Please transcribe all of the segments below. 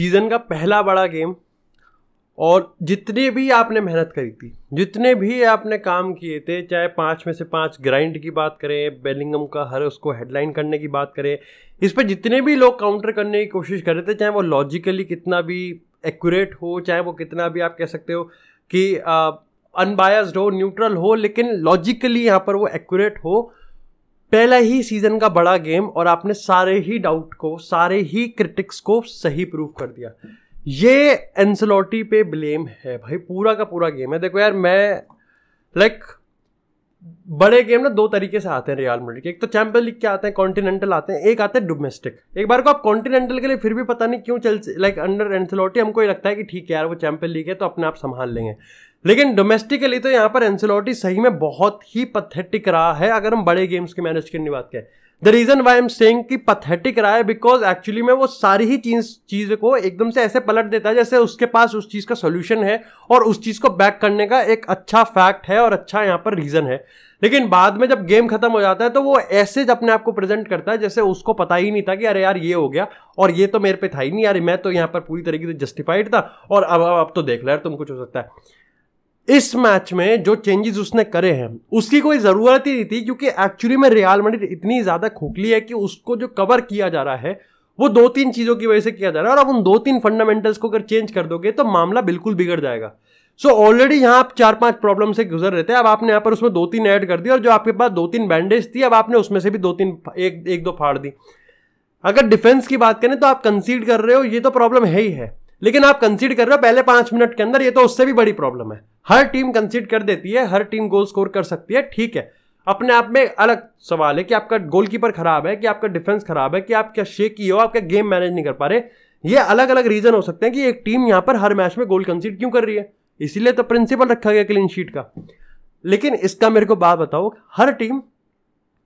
season का पहला बड़ा गेम और जितने भी आपने मेहनत करी थी जितने भी आपने काम किए थे चाहे पाँच में से पाँच ग्राइंड की बात करें बेलिंगम का हर उसको हेडलाइन करने की बात करें इस पर जितने भी लोग काउंटर करने की कोशिश कर रहे थे चाहे वो लॉजिकली कितना भी एक्यूरेट हो चाहे वो कितना भी आप कह सकते हो कि अनबायस्ड हो न्यूट्रल हो लेकिन लॉजिकली यहाँ पर वो एक्यूरेट हो पहला ही सीजन का बड़ा गेम और आपने सारे ही डाउट को सारे ही क्रिटिक्स को सही प्रूव कर दिया ये एनसलोटी पे ब्लेम है भाई पूरा का पूरा गेम है देखो यार मैं लाइक बड़े गेम ना दो तरीके से आते हैं रियल मेड्रिड के एक तो चैंपियन लीग के आते हैं कॉन्टिनेंटल आते हैं एक आते हैं डोमेस्टिक एक बार को आप कॉन्टिनेंटल के लिए फिर भी पता नहीं क्यों चल लाइक अंडर एंथलोटी हमको ये लगता है कि ठीक है यार वो चैंपियन लीग है तो अपने आप संभाल लेंगे लेकिन डोमेस्टिकली तो यहाँ पर एंसेलोटी सही में बहुत ही पथेटिक रहा है अगर हम बड़े गेम्स के मैनेज करने की बात करें the reason why I'm saying की पथेटिक रहा है बिकॉज एक्चुअली में वो सारी ही चीज चीज को एकदम से ऐसे पलट देता है जैसे उसके पास उस चीज का सोल्यूशन है और उस चीज को बैक करने का एक अच्छा फैक्ट है और अच्छा यहाँ पर रीजन है लेकिन बाद में जब गेम खत्म हो जाता है तो वो ऐसे अपने आप को प्रेजेंट करता है जैसे उसको पता ही नहीं था कि अरे यार ये हो गया और ये तो मेरे पे था ही नहीं यार मैं तो यहाँ पर पूरी तरीके से जस्टिफाइड था और अब अब अब तो देख लो यार तुम कुछ हो सकता है इस मैच में जो चेंजेस उसने करे हैं उसकी कोई ज़रूरत ही नहीं थी क्योंकि एक्चुअली में रियाल मंडी इतनी ज़्यादा खोखली है कि उसको जो कवर किया जा रहा है वो दो तीन चीज़ों की वजह से किया जा रहा है और अब उन दो तीन फंडामेंटल्स को अगर चेंज कर दोगे तो मामला बिल्कुल बिगड़ जाएगा सो ऑलरेडी यहाँ आप चार पांच प्रॉब्लम से गुजर रहे थे अब आपने यहाँ पर उसमें दो तीन ऐड कर दी और जो आपके पास दो तीन बैंडेज थी अब आपने उसमें से भी दो तीन एक एक दो फाड़ दी अगर डिफेंस की बात करें तो आप कंसीड कर रहे हो ये तो प्रॉब्लम है ही है लेकिन आप कंसीड कर रहे हो पहले पांच मिनट के अंदर ये तो उससे भी बड़ी प्रॉब्लम है हर टीम कंसीड कर देती है हर टीम गोल स्कोर कर सकती है ठीक है अपने आप में अलग सवाल है कि आपका गोलकीपर खराब है कि आपका डिफेंस खराब है कि आप क्या शेकी हो आपका गेम मैनेज नहीं कर पा रहे ये अलग अलग रीजन हो सकते हैं कि एक टीम यहाँ पर हर मैच में गोल कंसीड क्यों कर रही है इसीलिए तो प्रिंसिपल रखा गया क्लीन शीट का लेकिन इसका मेरे को बात बताओ हर टीम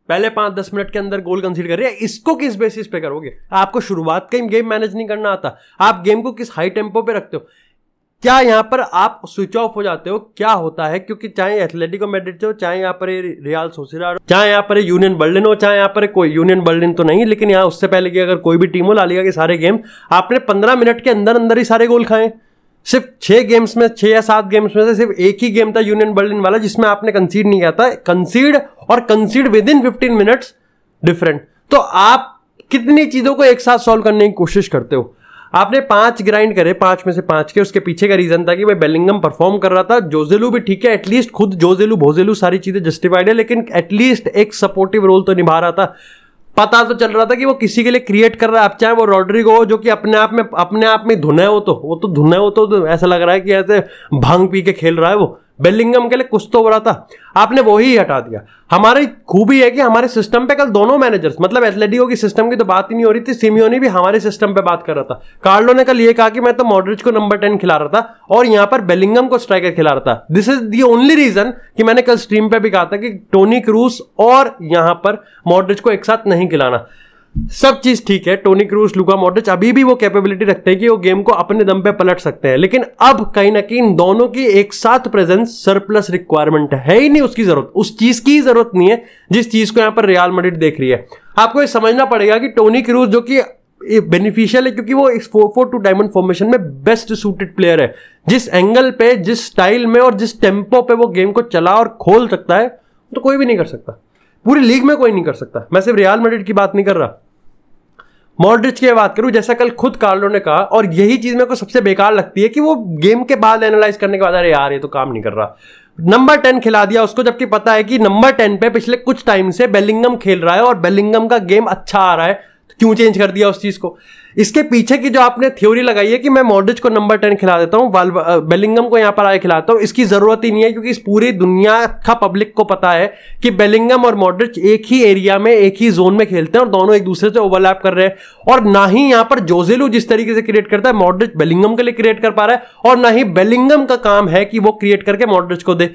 पहले पांच दस मिनट के अंदर गोल कंसीड कर रही है इसको किस बेसिस पे करोगे आपको शुरुआत का गेम मैनेज नहीं करना आता आप गेम को किस हाई टेम्पो पे रखते हो क्या यहाँ पर आप स्विच ऑफ हो जाते हो क्या होता है क्योंकि चाहे एथलेटिको मेडिट हो चाहे यहाँ पर रियाल हो चाहे यहाँ पर यूनियन बर्लिन हो चाहे यहाँ पर कोई यूनियन बर्लिन तो नहीं लेकिन यहाँ उससे पहले की अगर कोई भी टीम हो लालिगा के सारे गेम आपने पंद्रह मिनट के अंदर अंदर ही सारे गोल खाए सिर्फ छः गेम्स में छः या सात गेम्स में से सिर्फ एक ही गेम था यूनियन बर्लिन वाला जिसमें आपने कंसीड नहीं किया था कंसीड और concede within fifteen minutes different तो आप कितनी चीज़ों को एक साथ सॉल्व करने की कोशिश करते हो आपने पांच ग्राइंड करे पांच में से पांच के उसके पीछे का रीजन था कि भाई बेलिंगम परफॉर्म कर रहा था जोजेलू भी ठीक है एटलीस्ट खुद जोजेलू भोजेलू सारी चीजें जस्टिफाइड है लेकिन एटलीस्ट एक सपोर्टिव रोल तो निभा रहा था पता तो चल रहा था कि वो किसी के लिए क्रिएट कर रहा है आप चाहे वो रॉड्रिगो हो जो कि अपने आप में अपने आप में धुना है वो तो वो तो धुना है वो तो ऐसा लग रहा है कि ऐसे भांग पी के खेल रहा है वो बेलिंगम के लिए कुछ तो बड़ा था आपने वो ही हटा दिया हमारी खूबी है कि हमारे सिस्टम पे कल दोनों मैनेजर्स मतलब एथलेटिको की सिस्टम की तो बात ही नहीं हो रही थी सिमियोनी भी हमारे सिस्टम पे बात कर रहा था कार्लो ने कल ये कहा कि मैं तो मॉडरिच को नंबर टेन खिला रहा था और यहां पर बेलिंगम को स्ट्राइकर खिला रहा था this is the only reason कि मैंने कल स्ट्रीम पर भी कहा था कि टोनी क्रूस और यहां पर मॉडरिच को एक साथ नहीं खिलाना सब चीज ठीक है टोनी क्रूज लुका मॉडरिच अभी भी वो कैपेबिलिटी रखते हैं कि वो गेम को अपने दम पे पलट सकते हैं लेकिन अब कहीं ना कहीं दोनों की एक साथ प्रेजेंस सरप्लस रिक्वायरमेंट है ही नहीं उसकी जरूरत उस चीज की जरूरत नहीं है जिस चीज को यहां पर रियाल मडिट देख रही है आपको ये समझना पड़ेगा कि टोनी क्रूज जो कि बेनिफिशियल है क्योंकि वो इस four four two diamond formation में बेस्ट सूटेड प्लेयर है जिस एंगल पे जिस स्टाइल में और जिस टेम्पो पे वो गेम को चला और खोल सकता है तो कोई भी नहीं कर सकता पूरी लीग में कोई नहीं कर सकता मैं सिर्फ रियाल मेडिट की बात नहीं कर रहा मॉडरिच की बात करूं जैसा कल खुद कार्लो ने कहा और यही चीज मेरे को सबसे बेकार लगती है कि वो गेम के बाद एनालाइज करने के बाद अरे यार ये तो काम नहीं कर रहा नंबर टेन खिला दिया उसको जबकि पता है कि नंबर टेन पे पिछले कुछ टाइम से बेलिंगम खेल रहा है और बेलिंगम का गेम अच्छा आ रहा है तो क्यों चेंज कर दिया उस चीज को इसके पीछे की जो आपने थ्योरी लगाई है कि मैं मॉडिज को नंबर टेन खिला देता हूँ बेलिंगम को यहाँ पर आए खिलाता हूँ इसकी ज़रूरत ही नहीं है क्योंकि इस पूरी दुनिया का पब्लिक को पता है कि बेलिंगम और मॉडिज एक ही एरिया में एक ही जोन में खेलते हैं और दोनों एक दूसरे से ओवरलैप कर रहे हैं और ना ही यहाँ पर जोजेलू जिस तरीके से क्रिएट करता है मॉडिज बेलिंगम के लिए क्रिएट कर पा रहा है और ना ही बेलिंगम का काम है कि वो क्रिएट करके मॉडिज को दे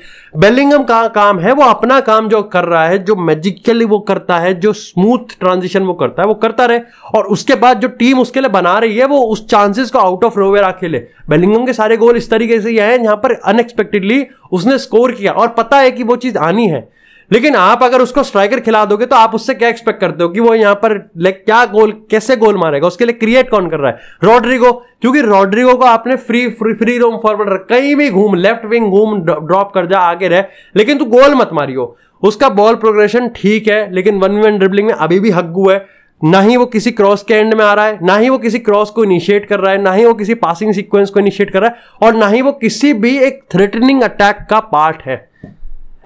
बेलिंगम का काम है वो अपना काम जो कर रहा है जो मैजिकली वो करता है जो स्मूथ ट्रांजिशन वो करता है वो करता रहे और उसके बाद जो टीम उसके उसके लिए बना रही है वो उस चांसेस को आउट ऑफ आके ले बेलिंगम के सारे गोल इस तरीके से ही आए जहां पर अनएक्सपेक्टेडली उसने स्कोर किया और पता है कि वो चीज आनी है लेकिन आप अगर उसको स्ट्राइकर खिला दोगे तो आप उससे क्या एक्सपेक्ट करते हो कि वो यहां पर लाइक क्या गोल कैसे गोल मारेगा उसके लिए क्रिएट कौन कर रहा है रॉड्रिगो क्योंकि रॉड्रिगो को आपने free free free roam forward कहीं भी घूम लेफ्ट विंग घूम ड्रॉप कर जा आगे रहे लेकिन तू गोल मत मारियो उसका बॉल प्रोग्रेशन ठीक है लेकिन वन वन ड्रिबलिंग में अभी भी हग्गू है ना ही वो किसी क्रॉस के एंड में आ रहा है ना ही वो किसी क्रॉस को इनिशिएट कर रहा है ना ही वो किसी पासिंग सीक्वेंस को इनिशिएट कर रहा है और ना ही वो किसी भी एक थ्रेटनिंग अटैक का पार्ट है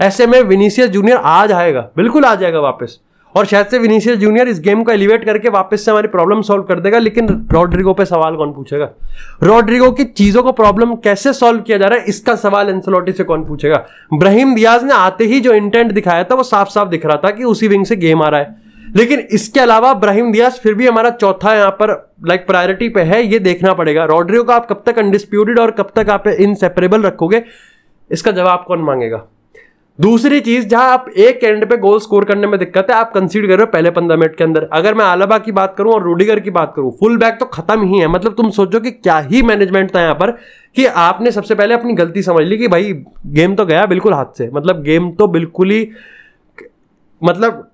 ऐसे में विनीसियस जूनियर आ जाएगा बिल्कुल आ जाएगा वापस और शायद से विनीसियस जूनियर इस गेम को एलिवेट करके वापस से हमारी प्रॉब्लम सॉल्व कर देगा लेकिन रॉड्रिगो पे सवाल कौन पूछेगा रॉड्रिगो की चीज़ों को प्रॉब्लम कैसे सॉल्व किया जा रहा है इसका सवाल एंसलोटी से कौन पूछेगा ब्राहिम दियाज ने आते ही जो इंटेंट दिखाया था वो साफ साफ दिख रहा था कि उसी विंग से गेम आ रहा है लेकिन इसके अलावा ब्राहिम दियास फिर भी हमारा चौथा यहाँ पर लाइक प्रायोरिटी पे है ये देखना पड़ेगा रॉड्रियो को आप कब तक अनडिस्प्यूटेड और कब तक आप इनसेपरेबल रखोगे इसका जवाब कौन मांगेगा दूसरी चीज जहां आप एक एंड पे गोल स्कोर करने में दिक्कत है आप कंसीड कर रहे हो पहले पंद्रह मिनट के अंदर अगर मैं आलाबा की बात करूं और रूडिगर की बात करूं फुल बैक तो खत्म ही है मतलब तुम सोचो कि क्या ही मैनेजमेंट था यहां पर कि आपने सबसे पहले अपनी गलती समझ ली कि भाई गेम तो गया बिल्कुल हाथ से मतलब गेम तो बिल्कुल ही मतलब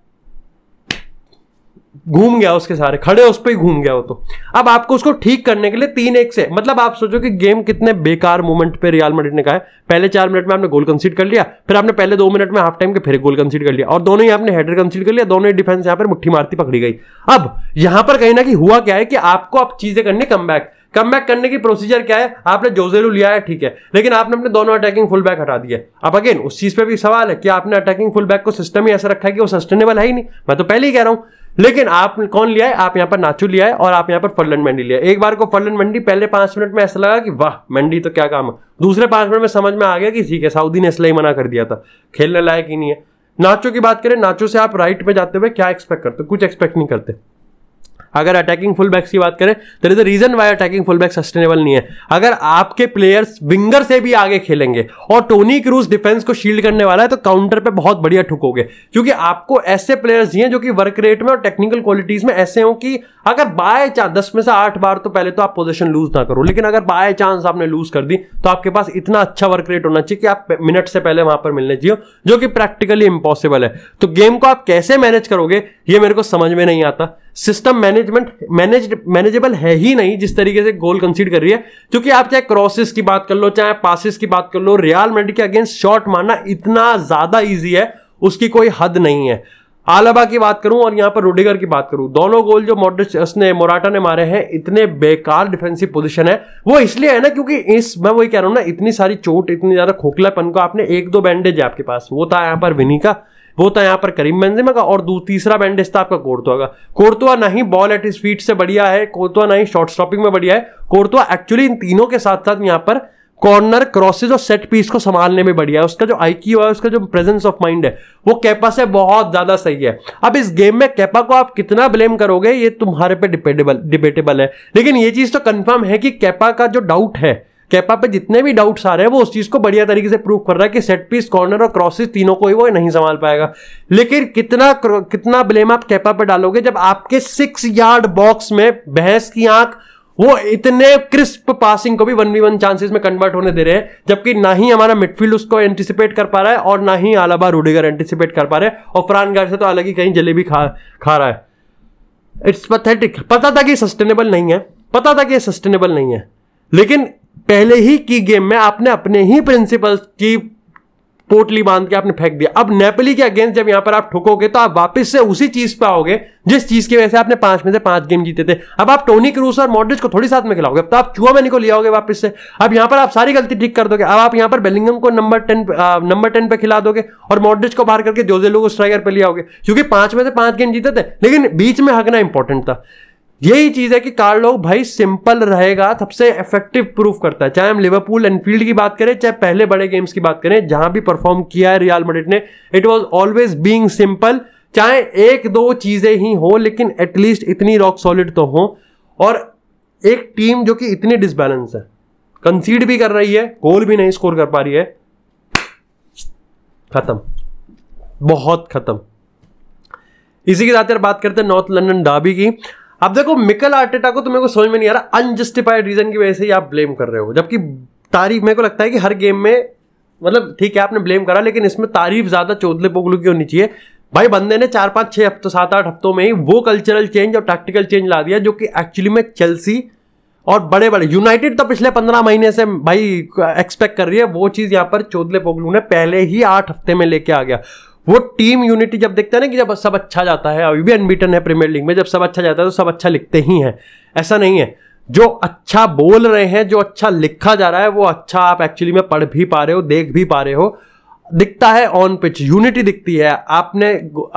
घूम गया उसके सारे खड़े उस पर ही घूम गया वो तो अब आपको उसको ठीक करने के लिए तीन एक से मतलब आप सोचो कि गेम कितने बेकार मोमेंट पे रियल मेडिट ने कहा है पहले चार मिनट में आपने गोल कंसीड कर लिया फिर आपने पहले दो मिनट में हाफ टाइम के फिर गोल कंसीड कर लिया और दोनों ही आपने हेडर कंसीड कर लिया दोनों ही डिफेंस यहाँ पर मुठ्ठी मारती पकड़ी गई अब यहां पर कहीं ना कि हुआ क्या है कि आपको अब चीजें करनी कम बैक कम बैक करने की प्रोसीजर क्या है आपने जोजेलू लिया है ठीक है लेकिन आपने अपने दोनों अटैकिंग फुल बैक हटा दिया अब अगेन उस चीज पे भी सवाल है कि आपने अटैकिंग फुल बैक को सिस्टम ही ऐसा रखा है कि वो सस्टेनेबल है ही नहीं मैं तो पहले ही कह रहा हूं लेकिन आप कौन लिया है आप यहाँ पर नाचू लिया है और आप यहाँ पर फर्लन मंडी लिया है एक बार को फर्लन मंडी पहले पांच मिनट में ऐसा लगा कि वाह मंडी तो क्या काम है दूसरे पांच मिनट में समझ में आ गया कि ठीक है सऊदी ने इसलिए मना कर दिया था खेलने लायक ही नहीं है नाचो की बात करें नाचो से आप राइट पे जाते हुए क्या एक्सपेक्ट करते कुछ एक्सपेक्ट नहीं करते अगर अटैकिंग फुल बैक्स की बात करें there is a reason why attacking full back sustainable नहीं है अगर आपके प्लेयर्स विंगर से भी आगे खेलेंगे और टोनी क्रूज डिफेंस को शील्ड करने वाला है तो काउंटर पर बहुत बढ़िया ठुकोगे क्योंकि आपको ऐसे प्लेयर्स चाहिए जो कि वर्क रेट में और टेक्निकल क्वालिटीज में ऐसे हो कि अगर बाय चांस दस में से आठ बार तो पहले तो आप पोजिशन लूज ना करो लेकिन अगर बाय चांस आपने लूज कर दी तो आपके पास इतना अच्छा वर्क रेट होना चाहिए कि आप मिनट से पहले वहां पर मिलने चाहिए जो कि प्रैक्टिकली इंपॉसिबल है तो गेम को आप कैसे मैनेज करोगे ये मेरे को समझ में नहीं आता सिस्टम मैनेजमेंट मैनेज मैनेजेबल है ही नहीं जिस तरीके से गोल कंसीड कर रही है क्योंकि आप चाहे क्रॉसेस की बात कर लो चाहे पासिस की बात कर लो रियाल मेडिक के अगेंस्ट शॉट मारना इतना ज़्यादा ईजी है उसकी कोई हद नहीं है आलाबा की बात करूं और यहां पर रोडीगर की बात करूं दोनों गोल जो मॉडरिच ने मोराटा ने मारे हैं इतने बेकार डिफेंसिव पोजीशन है वो इसलिए है ना क्योंकि इस मैं वही कह रहा हूं ना इतनी सारी चोट इतनी ज्यादा खोखलापन को आपने एक दो बैंडेज है आपके पास वो था यहां पर विनी का वो था यहाँ पर करीम बenzema का और तीसरा बैंडेज था आपका कोर्तुआ का कोर्तुआ ना ही बॉल एट इस फीट से बढ़िया है कोर्तुआ ना ही शॉर्ट स्टॉपिंग में बढ़िया है कोर्तुआ एक्चुअली इन तीनों के साथ साथ यहाँ पर कॉर्नर क्रॉसेज और सेट पीस को संभालने में बढ़िया है उसका जो आईक्यू है उसका जो प्रेजेंस ऑफ माइंड है वो कैपा से बहुत ज्यादा सही है अब इस गेम में कैपा को आप कितना ब्लेम करोगे ये तुम्हारे पे डिपेटेबल डिबेटेबल है लेकिन ये चीज तो कंफर्म है कि कैपा का जो डाउट है कैपा पे जितने भी डाउट्स आ रहे हैं वो उस चीज को बढ़िया तरीके से प्रूव कर रहा है कि सेट पीस कॉर्नर और क्रॉसेस तीनों को ही वो नहीं संभाल पाएगा लेकिन कितना कितना ब्लेम आप कैपा पे डालोगे जब आपके सिक्स यार्ड बॉक्स में बहस की आंख वो इतने क्रिस्प पासिंग को भी वन वी वन चांसेस में कन्वर्ट होने दे रहे हैं जबकि ना ही हमारा मिडफील्ड उसको एंटिसिपेट कर पा रहा है और ना ही आलाबा रूडिगर एंटिसिपेट कर पा रहे हैं और फ्रान से तो अलग ही कहीं जलेबी खा खा रहा है इट्स पथेटिक पता था कि सस्टेनेबल नहीं है पता था कि सस्टेनेबल नहीं है लेकिन पहले ही की गेम में आपने अपने ही प्रिंसिपल्स की पोटली बांध के आपने फेंक दिया अब नेपली के अगेंस्ट जब यहां पर आप ठुकोगे तो आप वापस से उसी चीज पे आओगे जिस चीज की वजह से आपने पांच में से पांच गेम जीते थे अब आप टोनी क्रूस और मॉडरिच को थोड़ी साथ में खिलाओगे अब तो आप चुआ मैनी को ले आओगे वापस से अब यहां पर आप सारी गलती ठीक कर दोगे अब आप यहां पर बेलिंगम को नंबर टेन नंबर टेन पर खिला दोगे और मॉडरिच को बाहर करके जोजेलो को स्ट्राइकर पर ले आओगे क्योंकि पांच में से पांच गेम जीते थे लेकिन बीच में हकना इंपॉर्टेंट था यही चीज है कि कार्लो भाई सिंपल रहेगा सबसे इफेक्टिव प्रूफ करता है चाहे हम लिवरपूल एनफील्ड की बात करें चाहे पहले बड़े गेम्स की बात करें जहां भी परफॉर्म किया है रियल मेडिट ने it was always being simple चाहे एक दो चीजें ही हो लेकिन एटलीस्ट इतनी रॉक सॉलिड तो हो और एक टीम जो कि इतनी डिसबैलेंस है कंसीड भी कर रही है गोल भी नहीं स्कोर कर पा रही है खत्म बहुत खत्म इसी के साथ यार बात करते हैं नॉर्थ लंदन डाबी की अब देखो मिकल आर्टेटा को तुम्हें तो को समझ में नहीं आ रहा अनजस्टिफाइड रीजन की वजह से आप ब्लेम कर रहे हो जबकि तारीफ मेरे को लगता है कि हर गेम में मतलब ठीक है आपने ब्लेम करा लेकिन इसमें तारीफ ज्यादा चौधले पोगलू की होनी चाहिए भाई बंदे ने चार पांच छह हफ्तों सात आठ हफ्तों में ही वो कल्चरल चेंज और टैक्टिकल चेंज ला दिया जो कि एक्चुअली में चेल्सी और बड़े बड़े यूनाइटेड तो पिछले पंद्रह महीने से भाई एक्सपेक्ट कर रही है वो चीज़ यहाँ पर चौधले पोगलू ने पहले ही आठ हफ्ते में लेके आ गया वो टीम यूनिटी जब देखते हैं ना कि जब सब अच्छा जाता है अभी भी अनबीटन है प्रीमियर लीग में जब सब अच्छा जाता है तो सब अच्छा लिखते ही हैं ऐसा नहीं है जो अच्छा बोल रहे हैं जो अच्छा लिखा जा रहा है वो अच्छा आप एक्चुअली में पढ़ भी पा रहे हो देख भी पा रहे हो दिखता है ऑन पिच यूनिटी दिखती है आपने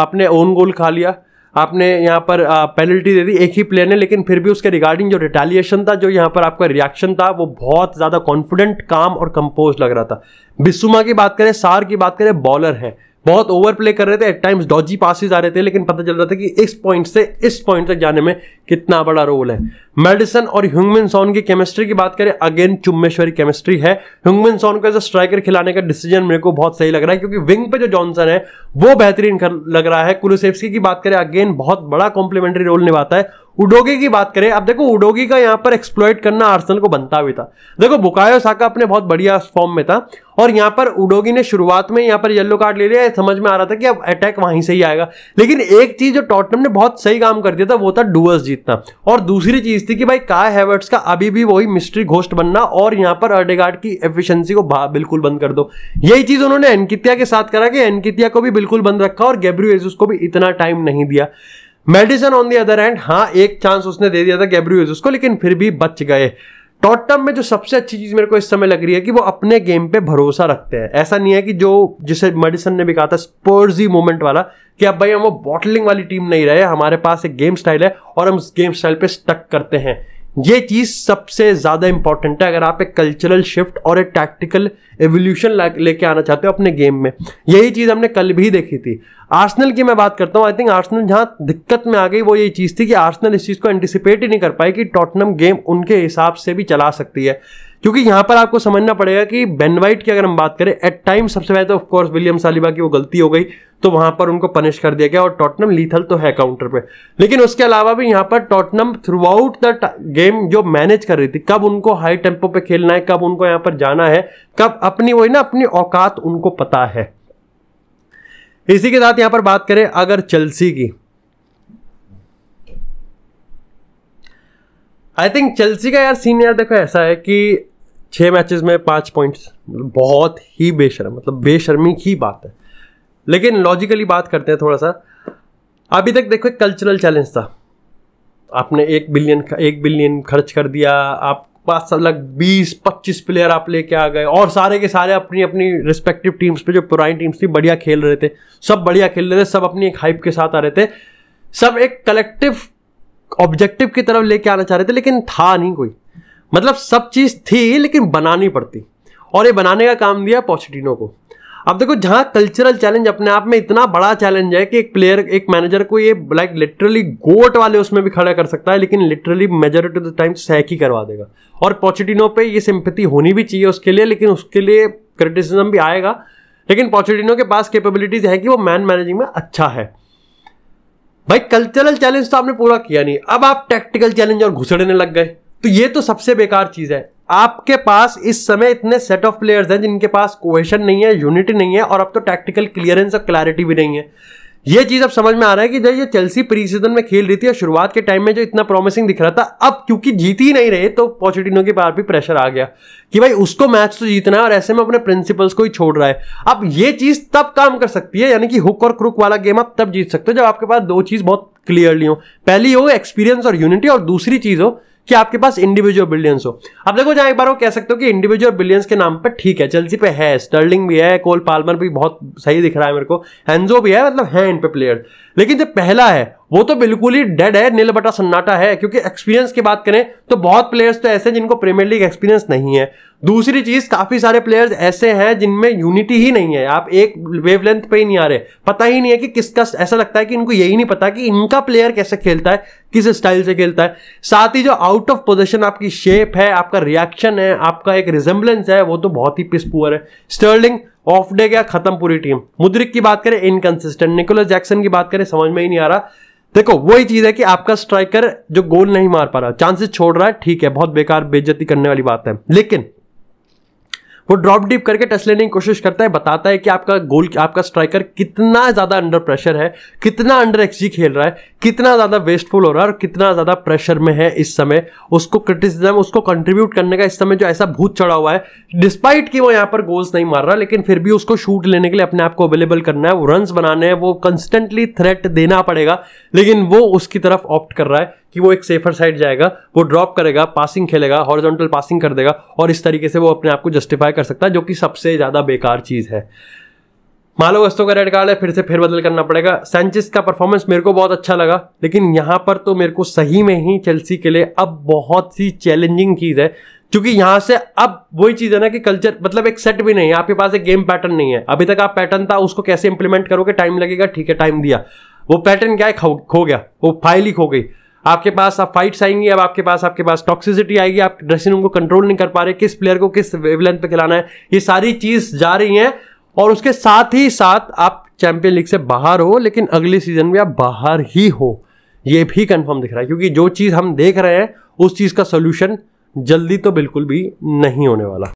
आपने ओन गोल खा लिया आपने यहाँ पर पेनल्टी दे दी एक ही प्लेयर ने लेकिन फिर भी उसके रिगार्डिंग जो रिटेलिएशन था जो यहाँ पर आपका रिएक्शन था वो बहुत ज़्यादा कॉन्फिडेंट काम और कंपोज लग रहा था बिस्सुमा की बात करें सार की बात करें बॉलर है बहुत ओवर प्ले कर रहे थे एट टाइम्स डॉजी पासिस आ रहे थे लेकिन पता चल रहा था कि इस पॉइंट से इस पॉइंट तक जाने में कितना बड़ा रोल है मेडिसन और ह्यूमन सॉन की केमिस्ट्री की बात करें अगेन चुम्बेश्वरी केमिस्ट्री है ह्यूमन सॉन को एज अ स्ट्राइकर खिलाने का डिसीजन मेरे को बहुत सही लग रहा है क्योंकि विंग पे जो जॉनसन है वो बेहतरीन लग रहा है कुलुसेफ्सकी की बात करें अगेन बहुत बड़ा कॉम्प्लीमेंट्री रोल निभाता है उडोगी की बात करें अब देखो उडोगी का यहाँ पर एक्सप्लोइट करना आर्सनल को बनता भी था देखो बुकायो साका अपने बहुत बढ़िया फॉर्म में था और यहाँ पर उडोगी ने शुरुआत में यहाँ पर येलो कार्ड ले लिया समझ में आ रहा था कि अब अटैक वहीं से ही आएगा लेकिन एक चीज जो टॉटनम ने बहुत सही काम कर दिया था वो था डुअर्स जीतना और दूसरी चीज थी कि भाई का हैवर्ट्स का अभी भी वही मिस्ट्री घोष्ट बनना और यहाँ पर अर्डेगार्ड की एफिशियंसी को बिल्कुल बंद कर दो यही चीज उन्होंने एनकितिया के साथ करा कि एनकितिया को भी बिल्कुल बंद रखा और गेब्रियो को भी इतना टाइम नहीं दिया Maddison on the other end हाँ एक चांस उसने दे दिया था गैब्रियोज को लेकिन फिर भी बच गए टॉटम में जो सबसे अच्छी चीज मेरे को इस समय लग रही है कि वो अपने गेम पे भरोसा रखते हैं ऐसा नहीं है कि जो जिसे मेडिसन ने भी कहा था स्पर्जी मोमेंट वाला कि अब भाई हम वो बॉटलिंग वाली टीम नहीं रहे हमारे पास एक गेम स्टाइल है और हम उस गेम स्टाइल पे स्टक करते हैं ये चीज़ सबसे ज़्यादा इंपॉर्टेंट है अगर आप एक कल्चरल शिफ्ट और एक टैक्टिकल एवोल्यूशन लेके आना चाहते हो अपने गेम में यही चीज़ हमने कल भी देखी थी आर्सनल की मैं बात करता हूँ आई थिंक आर्सनल जहाँ दिक्कत में आ गई वो ये चीज़ थी कि आर्सनल इस चीज़ को एंटिसिपेट ही नहीं कर पाई कि टॉटनम गेम उनके हिसाब से भी चला सकती है क्योंकि यहां पर आपको समझना पड़ेगा कि बेन वाइट की अगर हम बात करें एट टाइम सबसे पहले तो ऑफकोर्स विलियम सालिबा की वो गलती हो गई तो वहां पर उनको पनिश कर दिया गया और टॉटनम लीथल तो है काउंटर पे लेकिन उसके अलावा भी यहां पर Tottenham throughout the game जो मैनेज कर रही थी कब उनको हाई टेम्पो पे खेलना है कब उनको यहां पर जाना है कब अपनी वही ना अपनी औकात उनको पता है इसी के साथ यहां पर बात करें अगर चेल्सी की आई थिंक चेल्सी का यार सीन यार देखो ऐसा है कि छः मैचेस में पाँच पॉइंट्स मतलब बहुत ही बेशर्म मतलब बेशर्मी की बात है लेकिन लॉजिकली बात करते हैं थोड़ा सा अभी तक देखो एक कल्चरल चैलेंज था आपने एक बिलियन एक बिलियन खर्च कर दिया आप पास अलग बीस पच्चीस प्लेयर आप लेके आ गए और सारे के सारे अपनी अपनी रिस्पेक्टिव टीम्स पे जो पुरानी टीम्स थी बढ़िया खेल रहे थे सब बढ़िया खेल रहे थे सब अपनी एक हाइप के साथ आ रहे थे सब एक कलेक्टिव ऑब्जेक्टिव की तरफ लेके आना चाह रहे थे लेकिन था नहीं कोई मतलब सब चीज़ थी लेकिन बनानी पड़ती और ये बनाने का काम दिया पॉचिटिनो को अब देखो जहाँ कल्चरल चैलेंज अपने आप में इतना बड़ा चैलेंज है कि एक प्लेयर एक मैनेजर को ये लाइक लिटरली गोट वाले उसमें भी खड़ा कर सकता है लेकिन literally majority of the time sack ही करवा देगा और पॉचिटिनो पे ये सिंपति होनी भी चाहिए उसके लिए लेकिन उसके लिए क्रिटिसिज्म भी आएगा लेकिन पॉचिटिनो के पास कैपेबिलिटीज है कि वो मैन मैनेजिंग में अच्छा है भाई कल्चरल चैलेंज तो आपने पूरा किया नहीं अब आप टेक्टिकल चैलेंज और घुसड़ने लग गए तो ये तो सबसे बेकार चीज है आपके पास इस समय इतने सेट ऑफ प्लेयर्स हैं जिनके पास कोहेशन नहीं है यूनिटी नहीं है और अब तो टैक्टिकल क्लियरेंस और क्लैरिटी भी नहीं है ये चीज अब समझ में आ रहा है कि जब ये चेल्सी प्री सीजन में खेल रही थी और शुरुआत के टाइम में जो इतना प्रॉमिसिंग दिख रहा था अब क्योंकि जीत ही नहीं रहे तो पॉचिटिनो के पास भी प्रेशर आ गया कि भाई उसको मैच तो जीतना है और ऐसे में अपने प्रिंसिपल्स को ही छोड़ रहा है अब ये चीज तब काम कर सकती है यानी कि हुक और क्रुक वाला गेम आप तब जीत सकते हो जब आपके पास दो चीज बहुत क्लियरली हो पहली हो एक्सपीरियंस और यूनिटी और दूसरी चीज हो कि आपके पास इंडिविजुअल बिलियंस हो अब देखो जहां एक बार वो कह सकते हो कि इंडिविजुअल बिलियंस के नाम पर ठीक है चेल्सी पे है स्टर्लिंग भी है कोल पालमर भी बहुत सही दिख रहा है मेरे को हैंजो भी है मतलब है इन पे प्लेयर लेकिन जो पहला है वो तो बिल्कुल ही डेड है नील बटा सन्नाटा है क्योंकि एक्सपीरियंस की बात करें तो बहुत प्लेयर्स तो ऐसे हैं जिनको प्रीमियर लीग एक्सपीरियंस नहीं है दूसरी चीज काफी सारे प्लेयर्स ऐसे हैं जिनमें यूनिटी ही नहीं है आप एक वेवलेंथ पे ही नहीं आ रहे पता ही नहीं है कि किसका ऐसा लगता है कि इनको यही नहीं पता कि इनका प्लेयर कैसे खेलता है किस स्टाइल से खेलता है साथ ही जो आउट ऑफ पोजिशन आपकी शेप है आपका रिएक्शन है आपका एक रिजेम्बलेंस है वो तो बहुत ही पिस पुअर है स्टर्लिंग ऑफ डे गया खत्म पूरी टीम मुद्रिक की बात करें इनकन्सिस्टेंट निकोलस जैक्सन की बात करें समझ में ही नहीं आ रहा देखो वही चीज है कि आपका स्ट्राइकर जो गोल नहीं मार पा रहा चांसेस छोड़ रहा है ठीक है बहुत बेकार बेजती करने वाली बात है लेकिन वो ड्रॉप डीप करके टच लेने की कोशिश करता है बताता है कि आपका गोल आपका स्ट्राइकर कितना ज़्यादा अंडर प्रेशर है कितना अंडर एक्सजी खेल रहा है कितना ज़्यादा वेस्टफुल हो रहा है और कितना ज़्यादा प्रेशर में है इस समय उसको क्रिटिसिज्म उसको कंट्रीब्यूट करने का इस समय जो ऐसा भूत चढ़ा हुआ है डिस्पाइट कि वो यहाँ पर गोल्स नहीं मार रहा लेकिन फिर भी उसको शूट लेने के लिए अपने आप को अवेलेबल करना है वो रन्स बनाने हैं वो कंस्टेंटली थ्रेट देना पड़ेगा लेकिन वो उसकी तरफ ऑप्ट कर रहा है कि वो एक सेफर साइड जाएगा वो ड्रॉप करेगा पासिंग खेलेगा हॉरिजॉन्टल पासिंग कर देगा और इस तरीके से वो अपने आप को जस्टिफाई कर सकता है जो कि सबसे ज़्यादा बेकार चीज़ है मालो वस्तु का रेड कार्ड है फिर से फिर बदल करना पड़ेगा सेंचिस का परफॉर्मेंस मेरे को बहुत अच्छा लगा लेकिन यहाँ पर तो मेरे को सही में ही चेल्सी के लिए अब बहुत सी चैलेंजिंग चीज़ है क्योंकि यहाँ से अब वही चीज़ है ना कि कल्चर मतलब एक सेट भी नहीं है आपके पास एक गेम पैटर्न नहीं है अभी तक आप पैटर्न था उसको कैसे इंप्लीमेंट करोगे टाइम लगेगा ठीक है टाइम दिया वो पैटर्न क्या है खो गया वो फाइल ही खो गई आपके पास आप फाइट्स आएंगी अब आपके पास आपके पास टॉक्सिसिटी आएगी आप ड्रेसिंग रूम को कंट्रोल नहीं कर पा रहे किस प्लेयर को किस वेवलेंथ पे खिलाना है ये सारी चीज़ जा रही है और उसके साथ ही साथ आप चैंपियन लीग से बाहर हो लेकिन अगले सीजन में आप बाहर ही हो ये भी कंफर्म दिख रहा है क्योंकि जो चीज़ हम देख रहे हैं उस चीज़ का सोल्यूशन जल्दी तो बिल्कुल भी नहीं होने वाला